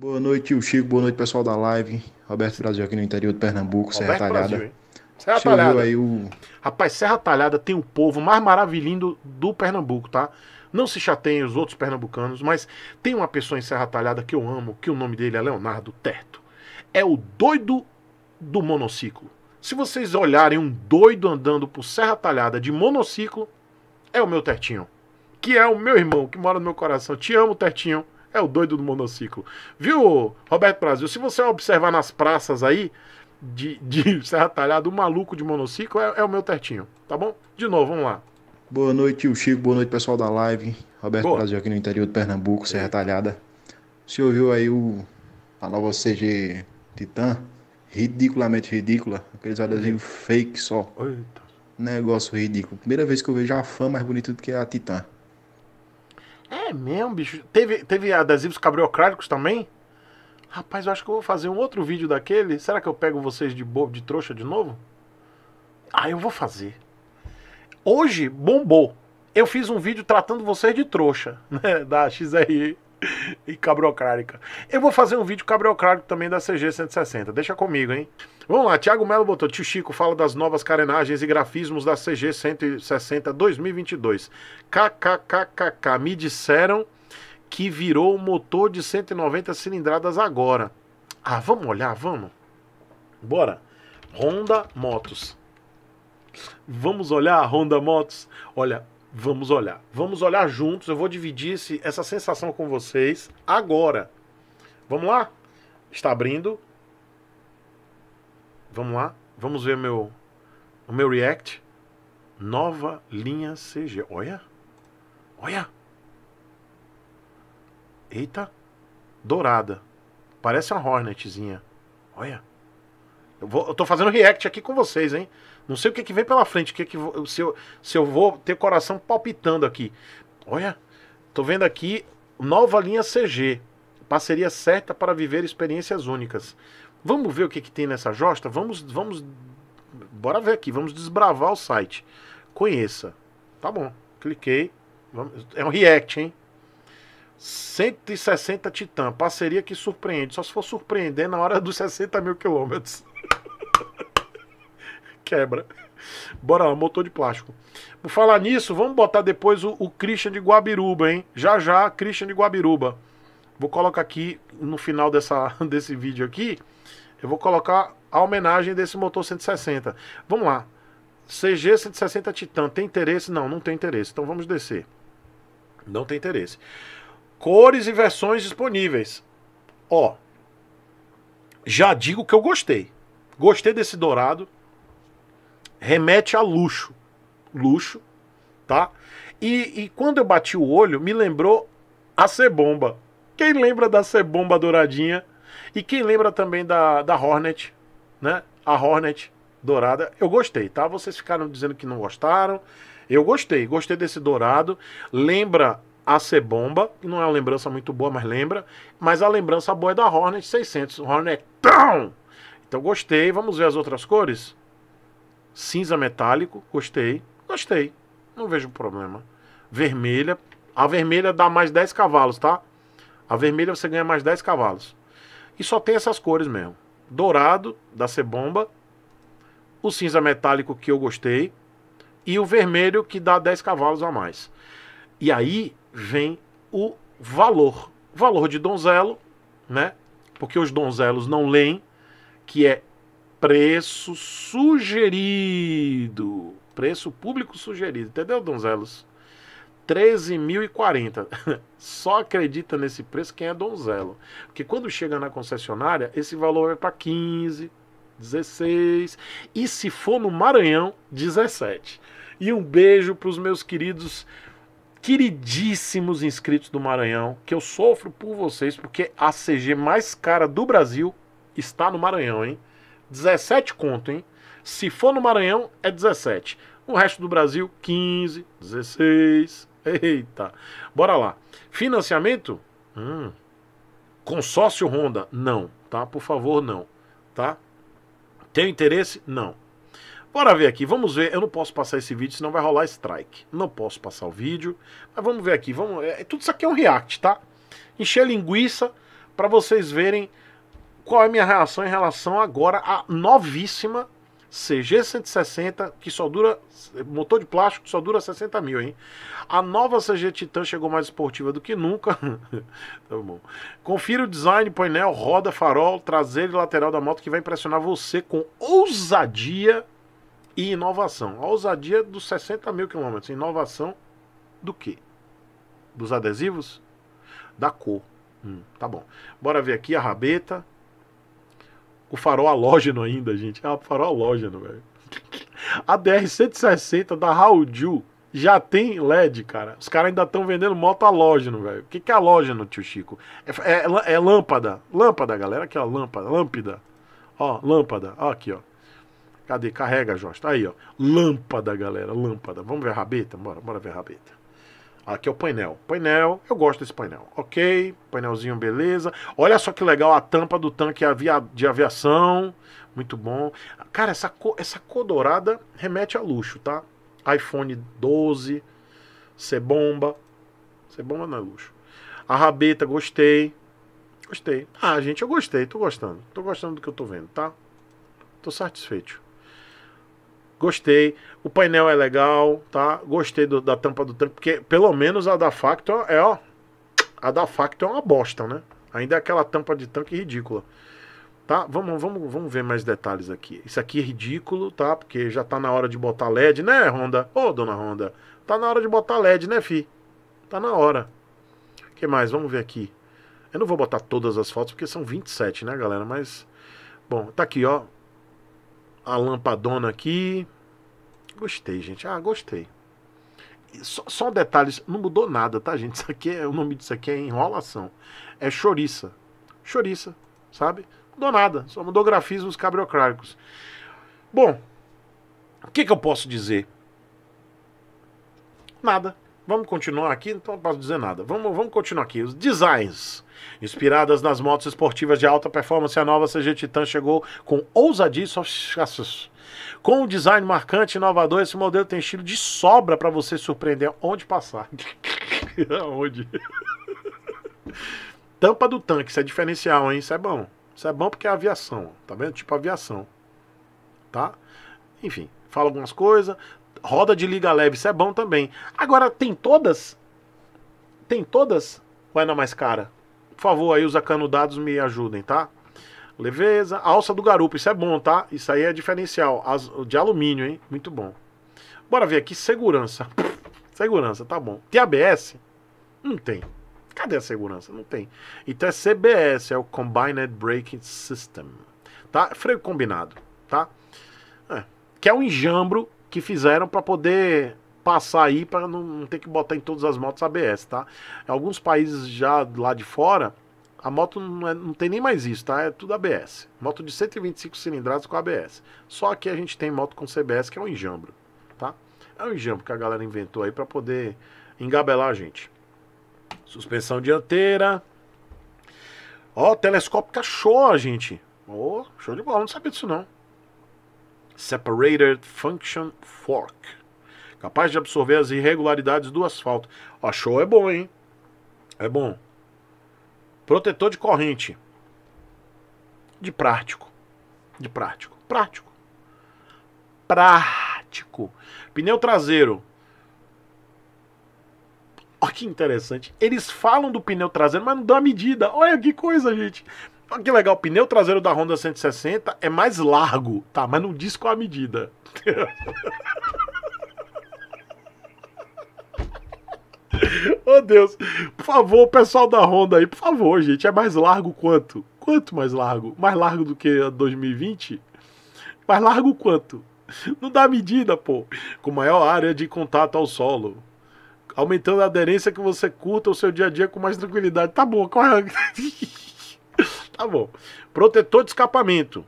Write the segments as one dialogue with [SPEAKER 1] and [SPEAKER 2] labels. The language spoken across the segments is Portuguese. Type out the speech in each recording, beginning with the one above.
[SPEAKER 1] Boa noite, o Chico. Boa noite, pessoal da live. Roberto Brasil aqui no interior do Pernambuco, Serra Roberto Talhada. Brasil, Serra Você Talhada. Aí o... Rapaz, Serra Talhada tem o povo mais maravilhoso do Pernambuco, tá? Não se chateiem os outros pernambucanos, mas tem uma pessoa em Serra Talhada que eu amo, que o nome dele é Leonardo Terto. É o doido do monociclo. Se vocês olharem um doido andando por Serra Talhada de monociclo, é o meu Tertinho. Que é o meu irmão, que mora no meu coração. Te amo, Tertinho. É o doido do monociclo. Viu, Roberto Brasil? Se você observar nas praças aí de, de Serra Talhada, o maluco de monociclo é, é o meu tertinho, tá bom? De novo, vamos lá. Boa noite, o Chico. Boa noite, pessoal da live. Roberto Boa. Brasil aqui no interior de Pernambuco, Serra Talhada. Você ouviu aí o, a nova CG Titan? Ridiculamente ridícula. Aqueles adesivos fake só. Eita. Negócio ridículo. Primeira vez que eu vejo a fã mais bonita do que a Titan. É mesmo, bicho. Teve, teve adesivos cabriocráticos também? Rapaz, eu acho que eu vou fazer um outro vídeo daquele. Será que eu pego vocês de bobo, de trouxa de novo? Ah, eu vou fazer. Hoje bombou. Eu fiz um vídeo tratando vocês de trouxa, né? Da XRE e cabriocrática. Eu vou fazer um vídeo cabriocrático também da CG 160. Deixa comigo, hein? Vamos lá, Thiago Melo botou. Tio Chico fala das novas carenagens e grafismos da CG 160 2022. KKKKK. Me disseram que virou motor de 190 cilindradas agora. Ah, vamos olhar, vamos. Bora. Honda Motos. Vamos olhar a Honda Motos? Olha, vamos olhar. Vamos olhar juntos. Eu vou dividir esse, essa sensação com vocês agora. Vamos lá? Está abrindo. Vamos lá? Vamos ver meu, o meu React. Nova linha CG. Olha! Olha! Eita! Dourada. Parece uma Hornetzinha. Olha! Eu, vou, eu tô fazendo react aqui com vocês, hein? Não sei o que, que vem pela frente, o que que se, eu, se eu vou ter coração palpitando aqui. Olha, tô vendo aqui nova linha CG. Parceria certa para viver experiências únicas. Vamos ver o que, que tem nessa josta? Vamos, vamos. Bora ver aqui, vamos desbravar o site. Conheça. Tá bom, cliquei. Vamos, é um react, hein? 160 Titã, parceria que surpreende. Só se for surpreender na hora dos 60 mil quilômetros. Quebra. Bora lá, motor de plástico. Por falar nisso, vamos botar depois o, o Christian de Guabiruba, hein? Já já, Christian de Guabiruba. Vou colocar aqui no final dessa, desse vídeo aqui, eu vou colocar a homenagem desse motor 160. Vamos lá. CG 160 Titan, tem interesse? Não, não tem interesse. Então vamos descer. Não tem interesse. Cores e versões disponíveis. Ó, já digo que eu gostei. Gostei desse dourado. Remete a luxo. Luxo, tá? E, e quando eu bati o olho, me lembrou a ser bomba quem lembra da Cebomba Douradinha? E quem lembra também da, da Hornet, né? A Hornet dourada. Eu gostei, tá? Vocês ficaram dizendo que não gostaram. Eu gostei, gostei desse dourado. Lembra a Cebomba, que não é uma lembrança muito boa, mas lembra. Mas a lembrança boa é da Hornet 600, Hornetão! Então gostei, vamos ver as outras cores? Cinza metálico, gostei, gostei. Não vejo problema. Vermelha, a vermelha dá mais 10 cavalos, tá? A vermelha você ganha mais 10 cavalos. E só tem essas cores mesmo. Dourado, da Cebomba. O cinza metálico, que eu gostei. E o vermelho, que dá 10 cavalos a mais. E aí vem o valor. Valor de donzelo, né? Porque os donzelos não leem, que é preço sugerido. Preço público sugerido. Entendeu, donzelos? 13.040. Só acredita nesse preço quem é donzelo. Porque quando chega na concessionária, esse valor é para 15, 16 e se for no Maranhão, 17. E um beijo para os meus queridos queridíssimos inscritos do Maranhão, que eu sofro por vocês porque a CG mais cara do Brasil está no Maranhão, hein? 17 conto, hein? Se for no Maranhão, é 17. O resto do Brasil, 15, 16. Eita. Bora lá. Financiamento? Hum. Consórcio Honda? Não, tá? Por favor, não, tá? Tem interesse? Não. Bora ver aqui, vamos ver. Eu não posso passar esse vídeo, senão vai rolar strike. Não posso passar o vídeo. Mas vamos ver aqui, vamos. É, é tudo isso aqui é um react, tá? Encher linguiça para vocês verem qual é a minha reação em relação agora à novíssima CG 160, que só dura. Motor de plástico que só dura 60 mil, hein? A nova CG Titan chegou mais esportiva do que nunca. tá bom. Confira o design, painel, roda, farol, traseiro e lateral da moto que vai impressionar você com ousadia e inovação. A ousadia dos 60 mil quilômetros. Inovação do quê? Dos adesivos? Da cor. Hum, tá bom. Bora ver aqui a rabeta o farol halógeno ainda, gente. É um farol halógeno, velho. A DR-160 da Hauju já tem LED, cara. Os caras ainda estão vendendo moto halógeno, velho. O que, que é halógeno, tio Chico? É, é, é, é, lâmpada. Lâmpada, galera. Aqui, ó. Lâmpada. Lâmpada. Ó, lâmpada. Ó, aqui, ó. Cadê? Carrega, Jorge. Tá aí, ó. Lâmpada, galera. Lâmpada. Vamos ver a rabeta? Bora, bora ver a rabeta. Aqui é o painel. Painel, eu gosto desse painel. Ok, painelzinho, beleza. Olha só que legal a tampa do tanque de aviação. Muito bom. Cara, essa cor, essa cor dourada remete a luxo, tá? iPhone 12, cebomba, bomba C-bomba não é luxo. A rabeta, gostei. Gostei. Ah, gente, eu gostei. Tô gostando. Tô gostando do que eu tô vendo, tá? Tô satisfeito. Gostei. O painel é legal, tá? Gostei do, da tampa do tanque, porque pelo menos a da Factor é, ó. A da Factor é uma bosta, né? Ainda é aquela tampa de tanque ridícula. Tá? Vamos, vamos, vamos ver mais detalhes aqui. Isso aqui é ridículo, tá? Porque já tá na hora de botar LED, né, Honda? Ô, oh, dona Honda, tá na hora de botar LED, né, fi? Tá na hora. O que mais? Vamos ver aqui. Eu não vou botar todas as fotos porque são 27, né, galera? Mas bom, tá aqui, ó a lampadona aqui. Gostei, gente. Ah, gostei. Só, só detalhes, não mudou nada, tá, gente? Isso aqui é, o nome disso aqui é enrolação. É choriça. Choriça, sabe? mudou nada, só mudou grafismos cabriocráticos. Bom, o que, que eu posso dizer? Nada. Vamos continuar aqui? Então não posso dizer nada. Vamos, vamos continuar aqui. Os designs. Inspiradas nas motos esportivas de alta performance, a nova CG Titan chegou com ousadia e sofisticação. Com um design marcante e inovador, esse modelo tem estilo de sobra para você surpreender onde passar. Aonde? Tampa do tanque, isso é diferencial, hein? Isso é bom. Isso é bom porque é aviação, tá vendo? Tipo aviação. Tá? Enfim, fala algumas coisas roda de liga leve, isso é bom também. Agora, tem todas? Tem todas? é na mais cara. Por favor, aí os acanudados me ajudem, tá? Leveza, alça do garupa, isso é bom, tá? Isso aí é diferencial. As, de alumínio, hein? Muito bom. Bora ver aqui, segurança. Segurança, tá bom. Tem ABS? Não tem. Cadê a segurança? Não tem. Então é CBS, é o Combined Braking System. Tá? Freio combinado, tá? É. Que é um enjambro que fizeram para poder passar aí para não ter que botar em todas as motos ABS, tá? Em alguns países já lá de fora, a moto não, é, não, tem nem mais isso, tá? É tudo ABS. Moto de 125 cilindradas com ABS. Só que a gente tem moto com CBS, que é um enjambro, tá? É um enjambro que a galera inventou aí para poder engabelar a gente. Suspensão dianteira. Ó, telescópio show, gente. Ô, oh, show de bola, não sabia disso não. Separated Function Fork, capaz de absorver as irregularidades do asfalto. Ó, show é bom, hein? É bom. Protetor de corrente. De prático. De prático. Prático. Prático. Pneu traseiro. Olha que interessante. Eles falam do pneu traseiro, mas não dá medida. Olha que coisa, gente. Olha que legal, o pneu traseiro da Honda 160 é mais largo, tá? Mas não diz qual a medida. oh Deus, por favor, pessoal da Honda aí, por favor, gente, é mais largo quanto? Quanto mais largo? Mais largo do que a 2020? Mais largo quanto? Não dá medida, pô. Com maior área de contato ao solo. Aumentando a aderência que você curta o seu dia a dia com mais tranquilidade. Tá bom, corre. tá bom. Protetor de escapamento.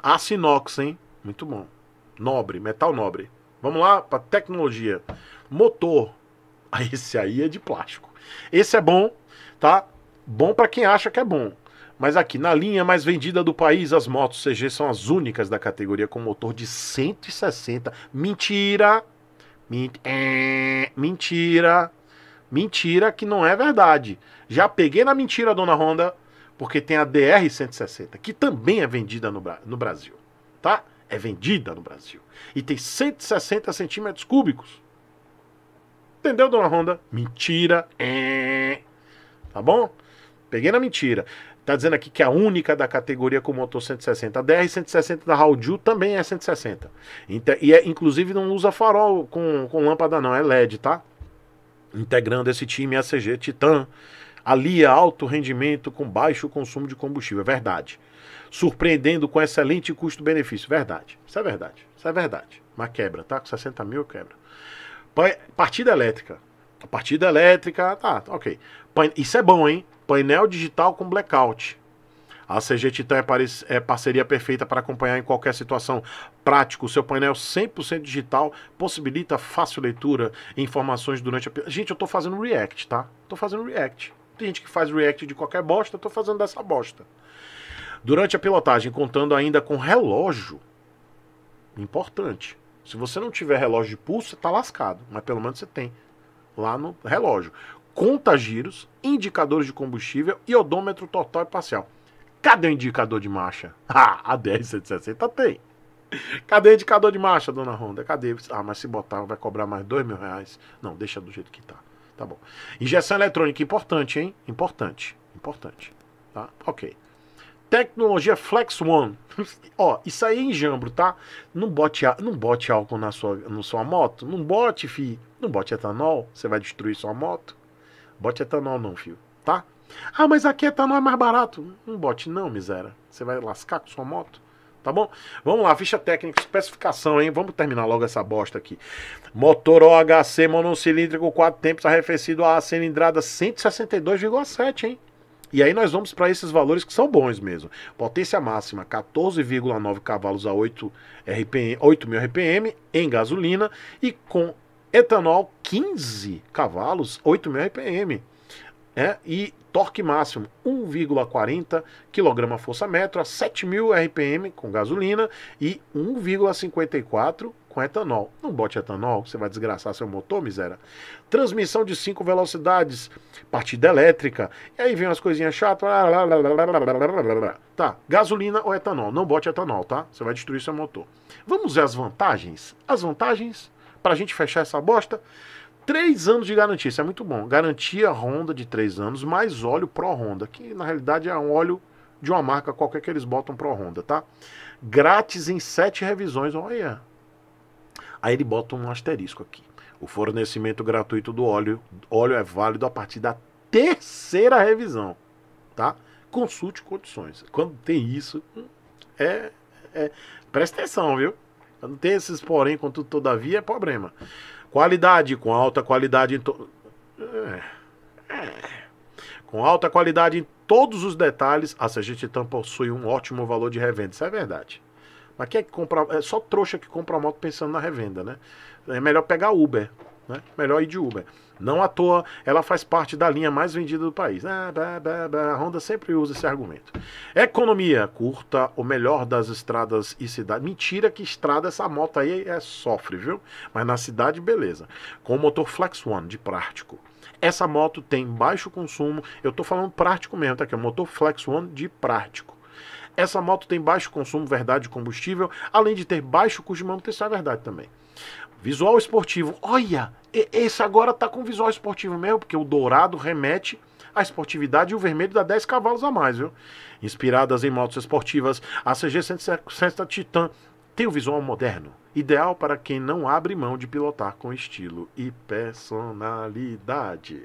[SPEAKER 1] Aço inox, hein? Muito bom. Nobre, metal nobre. Vamos lá para tecnologia. Motor. Esse aí é de plástico. Esse é bom, tá? Bom para quem acha que é bom. Mas aqui, na linha mais vendida do país, as motos CG são as únicas da categoria com motor de 160. Mentira! Eh, mentira! Mentira que não é verdade. Já peguei na mentira, dona Honda porque tem a DR-160, que também é vendida no, no Brasil, tá? É vendida no Brasil. E tem 160 centímetros cúbicos. Entendeu, dona Honda? Mentira. É. Tá bom? Peguei na mentira. Tá dizendo aqui que a única da categoria com motor 160. A DR-160 da Haldiu também é 160. E é, inclusive não usa farol com, com lâmpada não, é LED, tá? Integrando esse time a CG Titan alia é alto rendimento com baixo consumo de combustível. É verdade. Surpreendendo com excelente custo-benefício. Verdade. Isso é verdade. Isso é verdade. Mas quebra, tá? Com 60 mil quebra. Partida elétrica. A partida elétrica, tá, ok. Isso é bom, hein? Painel digital com blackout. A CG Titan é, é, parceria perfeita para acompanhar em qualquer situação prática. O seu painel 100% digital possibilita fácil leitura e informações durante a... Gente, eu estou fazendo react, tá? Estou fazendo react. Tem gente que faz react de qualquer bosta, eu tô fazendo dessa bosta. Durante a pilotagem, contando ainda com relógio. Importante. Se você não tiver relógio de pulso, você tá lascado. Mas pelo menos você tem lá no relógio. Conta giros, indicadores de combustível e odômetro total e parcial. Cadê o indicador de marcha? Ah, a 10160 tem. Cadê o indicador de marcha, dona Honda? Cadê? Ah, mas se botar vai cobrar mais dois mil reais. Não, deixa do jeito que tá. Tá bom. Injeção eletrônica, importante, hein? Importante, importante. Tá? Ok. Tecnologia Flex One. Ó, isso aí é enjambro, tá? Não bote, não bote álcool na sua, na sua moto. Não bote, fi. Não bote etanol. Você vai destruir sua moto. Bote etanol não, filho Tá? Ah, mas aqui etanol é mais barato. Não bote não, miséria. Você vai lascar com sua moto tá bom? Vamos lá, ficha técnica, especificação, hein? Vamos terminar logo essa bosta aqui. Motor OHC monocilíndrico, 4 tempos, arrefecido a cilindrada 162,7, hein? E aí nós vamos para esses valores que são bons mesmo. Potência máxima 14,9 cavalos a 8 RPM, 8000 RPM em gasolina e com etanol 15 cavalos, 8000 RPM é, e torque máximo 1,40 kg força metro a 7.000 RPM com gasolina e 1,54 com etanol. Não bote etanol, você vai desgraçar seu motor, miséria. Transmissão de 5 velocidades, partida elétrica. E aí vem umas coisinhas chatas. Tá, gasolina ou etanol. Não bote etanol, tá? Você vai destruir seu motor. Vamos ver as vantagens? As vantagens, para a gente fechar essa bosta, Três anos de garantia, isso é muito bom. Garantia Honda de três anos, mais óleo Pro Honda, que na realidade é um óleo de uma marca qualquer que eles botam Pro Honda, tá? Grátis em sete revisões, olha. Aí ele bota um asterisco aqui. O fornecimento gratuito do óleo, óleo é válido a partir da terceira revisão, tá? Consulte condições. Quando tem isso, é, é presta atenção, viu? Quando tem esses porém, contudo, todavia, é problema. Qualidade, com alta qualidade em to... é. É. Com alta qualidade em todos os detalhes, ah, a Sergitan então possui um ótimo valor de revenda. Isso é verdade. Mas quem é que compra. É só trouxa que compra moto pensando na revenda, né? É melhor pegar Uber. Né? Melhor ir de Uber. Não à toa, ela faz parte da linha mais vendida do país. Ah, bah, bah, bah. A Honda sempre usa esse argumento. Economia, curta o melhor das estradas e cidades. Mentira que estrada essa moto aí é, sofre, viu? Mas na cidade, beleza. Com o motor Flex One de prático. Essa moto tem baixo consumo. Eu estou falando prático mesmo, tá aqui. É motor Flex One de prático. Essa moto tem baixo consumo, verdade, de combustível, além de ter baixo custo de manutenção, é verdade também. Visual esportivo. Olha, esse agora tá com visual esportivo mesmo, porque o dourado remete à esportividade e o vermelho dá 10 cavalos a mais, viu? Inspiradas em motos esportivas, a CG 160 Titan tem o um visual moderno, ideal para quem não abre mão de pilotar com estilo e personalidade.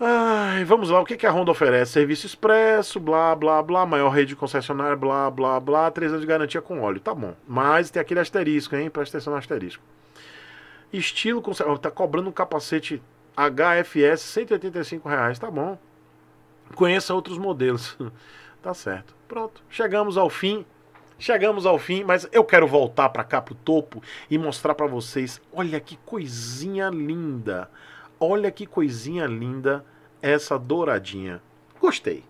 [SPEAKER 1] Ai, vamos lá, o que, que a Honda oferece? Serviço expresso, blá, blá, blá, maior rede concessionária, blá, blá, blá, três anos de garantia com óleo, tá bom. Mas tem aquele asterisco, hein? Presta atenção no asterisco. Estilo tá cobrando um capacete HFS 185 reais, tá bom. Conheça outros modelos, tá certo. Pronto, chegamos ao fim Chegamos ao fim, mas eu quero voltar para cá pro topo e mostrar para vocês. Olha que coisinha linda. Olha que coisinha linda essa douradinha. Gostei.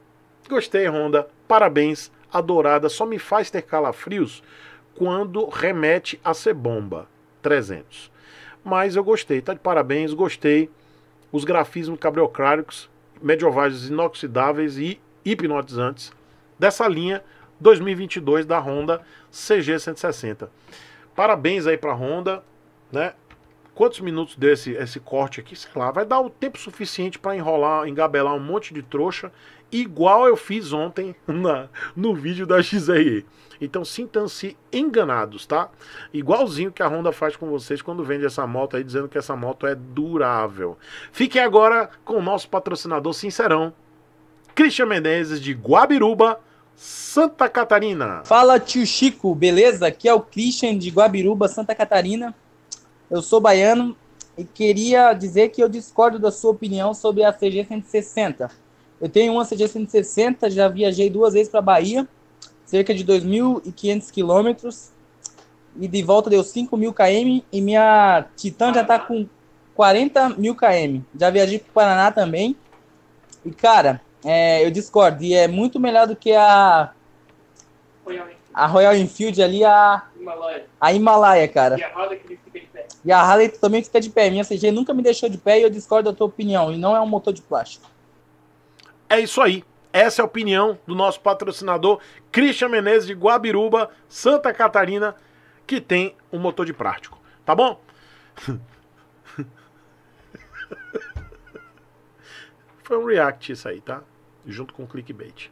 [SPEAKER 1] Gostei, Honda. Parabéns. A dourada só me faz ter calafrios quando remete a ser bomba. 300. Mas eu gostei. Tá de parabéns. Gostei. Os grafismos cabriocráticos, medievais inoxidáveis e hipnotizantes dessa linha 2022 da Honda CG 160. Parabéns aí para a Honda, né? quantos minutos desse esse corte aqui, sei lá, vai dar o tempo suficiente para enrolar, engabelar um monte de trouxa, igual eu fiz ontem na, no vídeo da XRE. Então sintam-se enganados, tá? Igualzinho que a Honda faz com vocês quando vende essa moto aí, dizendo que essa moto é durável. Fiquem agora com o nosso patrocinador sincerão, Christian Menezes de Guabiruba, Santa Catarina. Fala tio Chico, beleza? Aqui é o Christian de Guabiruba, Santa Catarina. Eu sou baiano e queria dizer que eu discordo da sua opinião sobre a CG 160. Eu tenho uma CG 160, já viajei duas vezes para Bahia, cerca de 2.500 quilômetros, e de volta deu 5.000 km, e minha Titan já está com 40.000 km. Já viajei para o Paraná também. E, cara, é, eu discordo. E é muito melhor do que a. Royal a Royal Enfield ali, a. Himalaia. A Himalaia, cara. E a roda que ele e a Harley também fica de pé. Minha CG nunca me deixou de pé e eu discordo da tua opinião. E não é um motor de plástico. É isso aí. Essa é a opinião do nosso patrocinador Christian Menezes de Guabiruba, Santa Catarina, que tem um motor de plástico. Tá bom? Foi um react isso aí, tá? Junto com o clickbait.